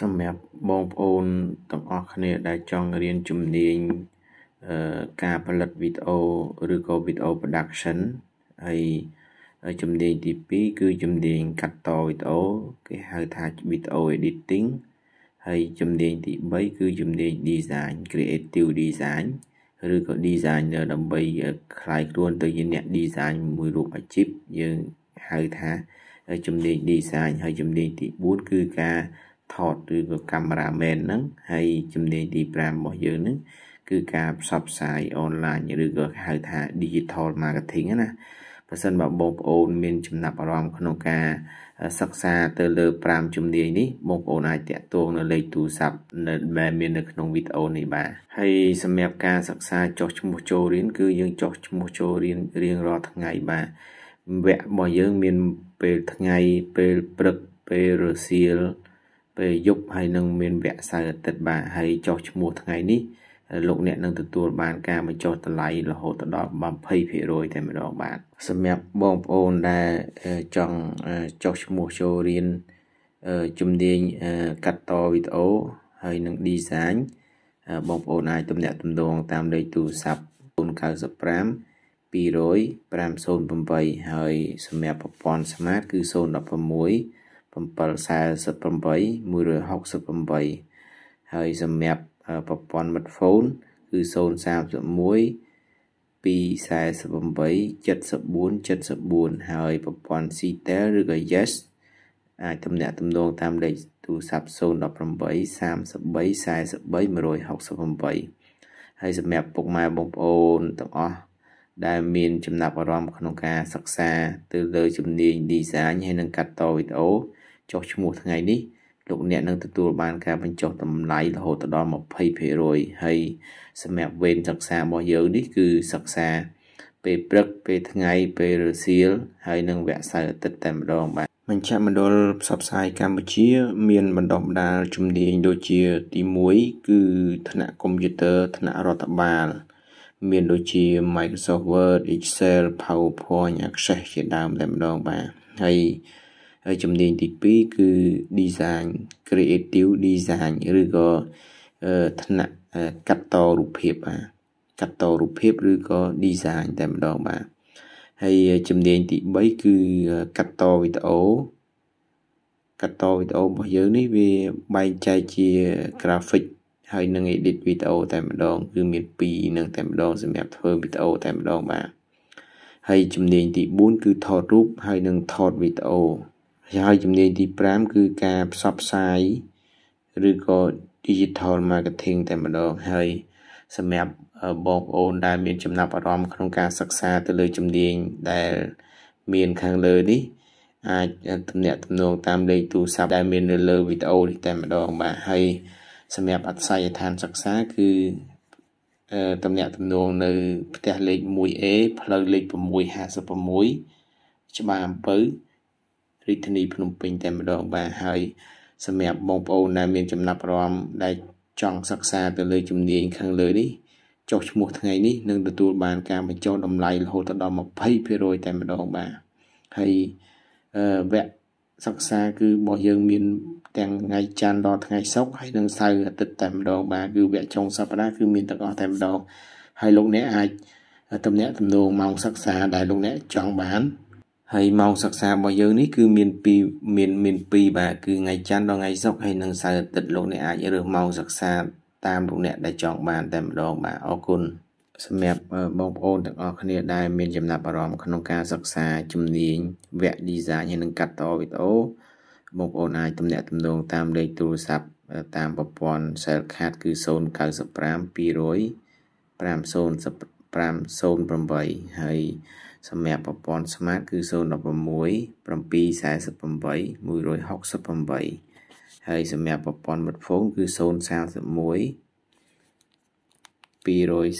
សម្រាប់បងប្អូនទាំងអស់គ្នាដែលចង់រៀនជំនាញការផលិតវីដេអូឬក៏ video production ហើយជំនាញទី2គឺជំនាញកាត់តវីដេអូគេហៅថា video editing ហើយជំនាញទី3គឺជំនាញ design creative design ឬក៏ designer ដើម្បីคลายខ្លួន ទៅជាអ្នក design មួយរូបអាជីពយើងហៅថាជំនាញ design ហើយជំនាញទី4គឺការថតឬក៏កាមេរ៉ាមែនហ្នឹងហើយជំនាញទី5របស់យើងហ្នឹងគឺការផ្សព្វផ្សាយអនឡាញឬក៏ហៅថា digital marketing ណាប្រសិនបើបងប្អូនមានចំណាប់អារម្មណ៍ក្នុងការសិក្សា ទៅលើ5ជំនាញនេះបងប្អូនអាចតាក់ទងនៅលេខទូរស័ព្ទនៅដែលមាននៅក្នុងវីដេអូនេះបាទហើយសម្រាប់ការសិក្សាចោះឈ្មោះចូលរៀនគឺយើងចោះឈ្មោះចូលរៀនរៀងរាល់ថ្ងៃបាទវគ្គរបស់យើងមានពេលថ្ងៃពេលព្រឹកពេលរសៀលពេលយប់ហើយនឹងមានវគ្គសៅរ៍អាទិត្យបាទហើយចុះឈ្មោះថ្ងៃនេះលោកអ្នកនឹងទទួលបានការបញ្ចុះតម្លៃរហូតដល់20%តែម្ដង បាទសម្រាប់បងប្អូនដែលចង់ចុះឈ្មោះចូលរៀនជំនាញកាត់តវីដេអូហើយនឹង design បងប្អូនអាចទំនាក់ទំនងតាមលេខទូរស័ព្ទ095 200 508ហើយសម្រាប់ប្រព័ន្ធ Smart គឺ016 748 168ហើយសម្រាប់ប្រព័ន្ធមិត្តហ្វូនគឺ031 248 74 74ហើយប្រព័ន្ធ Ctel ឬក៏ Yes អាចទំនាក់ទំនងតាមលេខទូរស័ព្ទ018 33 43 168ហើយសម្រាប់ពុកម៉ែបងប្អូនទាំងអស់ដែលមាន ចំណាប់អារម្មណ៍ក្នុងការសិក្សា ទៅលើជំនាញ design ហើយនិងកាត់តវីដេអូចុះឈ្មោះថ្ងៃនេះលោកអ្នកនឹងទទួល បានការបញ្ចុះតម្លៃរហូតដល់20%ហើយសម្រាប់វេនសិក្សារបស់យើងនេះគឺសិក្សា ពេលព្រឹកពេលថ្ងៃ ពេលរសៀលហើយនឹងវគ្គសៅរ៍អាទិត្យតែម្ដង បាទមជ្ឈមណ្ឌលផ្សព្វផ្សាយកម្ពុជា មានបណ្ដុះបណ្ដាលជំនាញដូចជាទី1គឺថ្នាក់កុំព្យូទ័រថ្នាក់រដ្ឋបាលមានដូចជា Microsoft Word, Excel, PowerPoint, Access ជាដើមតែម្ដងបាទហើយហើយជំនាញទី2គឺ design creative design ឬក៏ថ្នាក់កាត់តរូបភាពបាទកាត់តរូបភាពឬក៏ design តែម្ដងបាទហើយជំនាញទី3គឺកាត់តវីដេអូកាត់តវីដេអូរបស់យើងនេះវាបែងចែកជា graphic ហើយនឹង edit វីដេអូតែម្ដងគឺមាន2នឹងតែម្ដងសម្រាប់ធ្វើវីដេអូតែម្ដងបាទហើយជំនាញទី4គឺថតរូប ហើយនឹងថតវីដេអូហើយជំនាញទី5គឺការផ្សព្វផ្សាយឬក៏ digital marketing តែម្ដងហើយសម្រាប់បងប្អូនដែល មានចំណាប់អារម្មណ៍ក្នុងការសិក្សាទៅលើជំនាញដែល មានខាងលើ នេះអាចទំនាក់ទំនងតាមលេខទូរស័ព្ទដែលមាននៅលើវីដេអូនេះតែម្ដងបាទហើយសម្រាប់អត្ថិយដ្ឋានសិក្សាគឺតំណាក់តំណងនៅ ផ្ទះលេខ 1A ផ្លូវលេខ656ច្បារអំពៅរាជធានីភ្នំពេញតែម្ដងបាទហើយសម្រាប់បងប្អូនដែលមានចំណាប់អារម្មណ៍ដែលចង់សិក្សា ទៅលើជំនាញខាងលើនេះចុះឈ្មោះថ្ងៃនេះនឹងទទួលបានការបញ្ចុះតម្លៃរហូតដល់20%តែម្ដងបាទហើយវគ្គសិក្សាគឺរបស់យើងមានទាំងថ្ងៃច័ន្ទដល់ថ្ងៃសុក្រហើយនិងសៅរ៍អាទិត្យតែម្ដងបាទគឺវគ្គចុងសប្ដាហ៍គឺមានទាំងអស់តែម្ដងហើយលោកអ្នកអាច ទំនាក់ទំនងម៉ោងសិក្សាដែលលោកអ្នកចង់បានហើយម៉ោងសិក្សារបស់យើងនេះគឺមានពីរមានមានពីរបាទគឺថ្ងៃច័ន្ទដល់ថ្ងៃសុក្រហើយនិងសៅរ៍អាទិត្យលោកអ្នកអាចរើសម៉ោងសិក្សាតាមលោកអ្នក ដែលចង់បានតែម្ដង បាទអរគុណសម្រាប់បងប្អូនទាំងអស់គ្នាដែលមានចំណាប់អារម្មណ៍ក្នុងការសិក្សា ជំនាញវគ្គ design ហើយនិងកាត់តវីដេអូបងប្អូនអាចទំនាក់ទំនងតាមលេខទូរស័ព្ទតាមប្រព័ន្ធ Cellcard គឺ095 200 5058ហើយសម្រាប់ប្រព័ន្ធ Smart គឺ016 748 168ហើយសម្រាប់ប្រព័ន្ធមាត់ហ្វូង គឺ031 248 74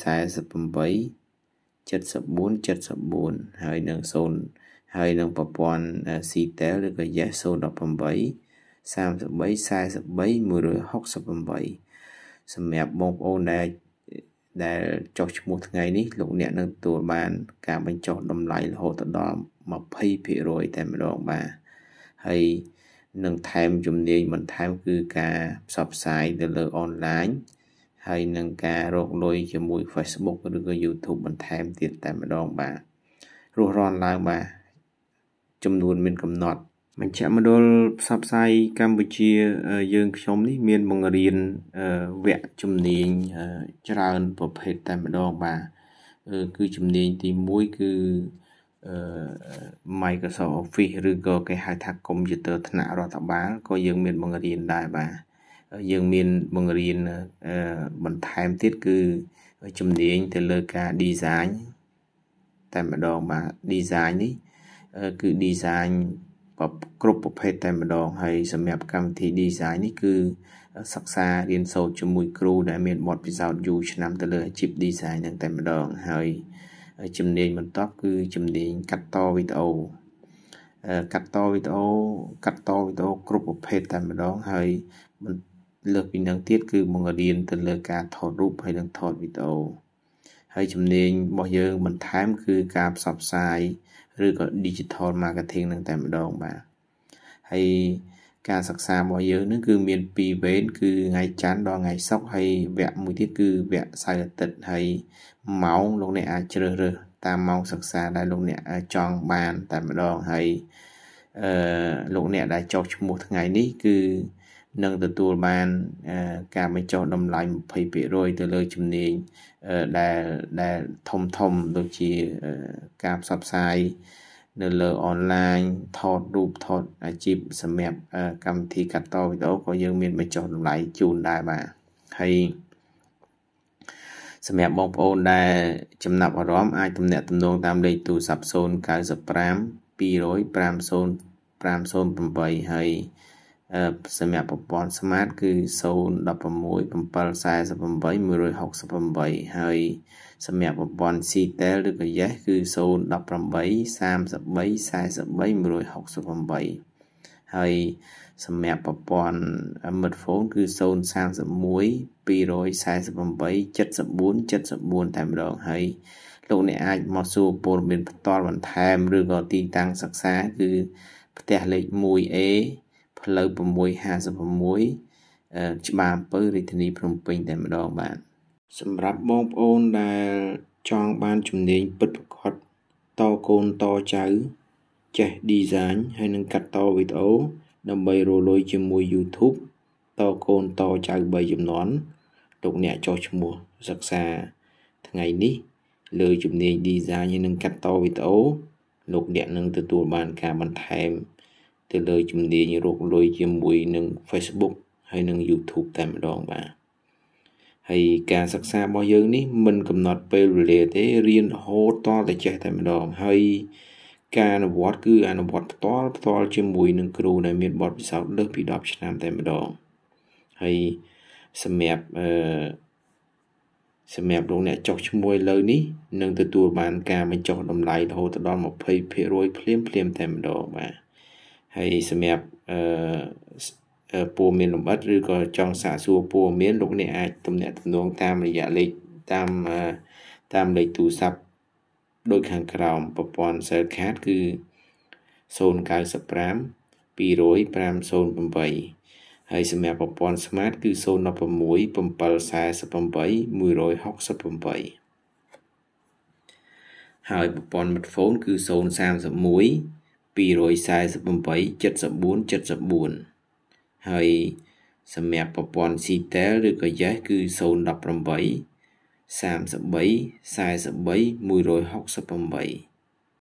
74ហើយនឹង0ហើយនឹងប្រព័ន្ធ Ctel ឬក៏ Yes 018 33 43 168សម្រាប់បងប្អូនដែលដែលចុះឈ្មោះថ្ងៃនេះលោកអ្នកនឹងទទួលបាន ការបញ្ចុះតម្លៃរហូតដល់20%តែម្ដងបាទហើយនឹងថែមជំនាញបន្ថែមគឺការផ្សព្វផ្សាយទៅលើអនឡាញ ហើយនឹងការរកលុយជាមួយ Facebook ឬក៏ YouTube បន្ថែមទៀតតែម្ដងបាទរស់រានឡើងបាទចំនួនមានកំណត់មជ្ឈមណ្ឌលផ្សព្វផ្សាយកម្ពុជាយើងខ្ញុំនេះមានបង្រៀនវគ្គជំនាញច្រើនប្រភេទតែម្ដងបាទគឺជំនាញទី1គឺ Microsoft Office ឬក៏គេហៅថា Computer ថ្នាក់រដ្ឋបាលក៏យើងមានបង្រៀនដែរបាទយើងមានបង្រៀនបន្ថែមទៀតគឺជំនាញទៅលើការ design តែម្ដងបាទ design នេះគឺ design គ្រប់ប្រភេទតែម្ដងហើយសម្រាប់កម្មវិធី design នេះគឺសិក្សារៀនសូត្រជាមួយ គ្រូដែលមានបទពិសោធន៍យូរឆ្នាំទៅលើអាជីព design ហ្នឹងតែម្ដង ហើយជំនាញបន្ទាប់ គឺជំនាញកាត់តវីដេអូកាត់តវីដេអូកាត់តវីដេអូគ្រប់ប្រភេទតែម្ដងហើយលើសពីនឹងទៀតគឺបង្រៀនទៅលើការថតរូបហើយនិងថតវីដេអូហើយជំនាញរបស់យើងបន្ថែមគឺការផ្សព្វផ្សាយឬក៏ digital marketing នឹងតែម្ដងបាទហើយការសិក្សារបស់យើងនឹងគឺមាន2វេនគឺថ្ងៃច័ន្ទដល់ថ្ងៃសុក្រហើយវគ្គមួយទៀតគឺវគ្គសៅរ៍អាទិត្យហើយម៉ោងលោកអ្នកអាចជ្រើសរើសតាមម៉ោងសិក្សាដែលលោកអ្នកចង់បាន តែម្ដងហើយអឺលោកអ្នកដែលចោះឈ្មោះថ្ងៃនេះគឺនឹងទទួលបានការបញ្ចុះតម្លៃ20%ទៅលើជំនាញដែលដែលធំធំដូចជាការផ្សព្វផ្សាយនៅលើអនឡាញថតរូបថតអាជីពសម្រាប់ កម្មវិធីកាត់តវីដេអូក៏យើងមានបញ្ចុះតម្លៃជូនដែរបាទហើយសម្រាប់បងប្អូនដែល ចំណាប់អារម្មណ៍អាចទំនាក់ទំនងតាមលេខទូរស័ព្ទ095 200 50 508ហើយ0សម្រាប់ប្រព័ន្ធ smart គឺ0167481168ហើយសម្រាប់ប្រព័ន្ធ Ctel ឬក៏ Yes គឺ01833434168ហើយសម្រាប់ប្រព័ន្ធ smartphone គឺ0312487474តែម្ដងហើយលោកអ្នកអាចមកសួរព័ត៌មានផ្ទាល់បន្ថែមឬក៏ទីតាំងសិក្សាគឺ ផ្ទះលេខ 1A ផ្លូវ656ច្បារអំពៅរាជធានីភ្នំពេញតែម្ដងបាទសម្រាប់បងប្អូនដែលចង់បានជំនាញពិតប្រាកដតកូនតចៅ ចេះ design ហើយនឹងកាត់តវីដេអូដើម្បីរលុយជាមួយ YouTube តកូនតចៅ3ចំនួនលោកអ្នកចោះឈ្មោះសិក្សាថ្ងៃនេះ លើ ជំនាញ design ហើយនឹងកាត់តវីដេអូលោកអ្នកនឹងទទួលបានការបន្ថែមទៅលើជំនាញរកលុយជាមួយនឹង Facebook ហើយនឹង YouTube តែម្ដងបាទហើយការសិក្សារបស់យើងនេះ មិនកំណត់ពេលវេលាទេរៀនរហូតតតែចេះតែម្ដង ហើយការអនុវត្ត គឺ អនុវត្តផ្ទាល់ផ្ទាល់ជាមួយនឹងគ្រូដែលមានបទពិសោធន៍លើសពី10ឆ្នាំតែម្ដងហើយសម្រាប់អឺសម្រាប់លោកអ្នកចុះឈ្មោះលើនេះនឹងទទួលបានការបញ្ចុះតម្លៃរហូតដល់20%ភ្លាមភ្លាមតែម្ដងបាទហើយសម្រាប់អឺពលមានលំអិតឬក៏ចង់សាកសួរពលមានលោកអ្នកអាច ទំនាក់ទំនងតាមរយៈលេខតាមតាមលេខទូរស័ព្ទដូចខាងក្រោមប្រព័ន្ធ Cellcard គឺ095 200 508ហើយសម្រាប់ប្រព័ន្ធ Smart គឺ016 748 168ហើយប្រព័ន្ធ Smartphone គឺ031 248 74 74ហើយសម្រាប់ប្រព័ន្ធ Ctel ឬក៏ Yes គឺ018 33 43 168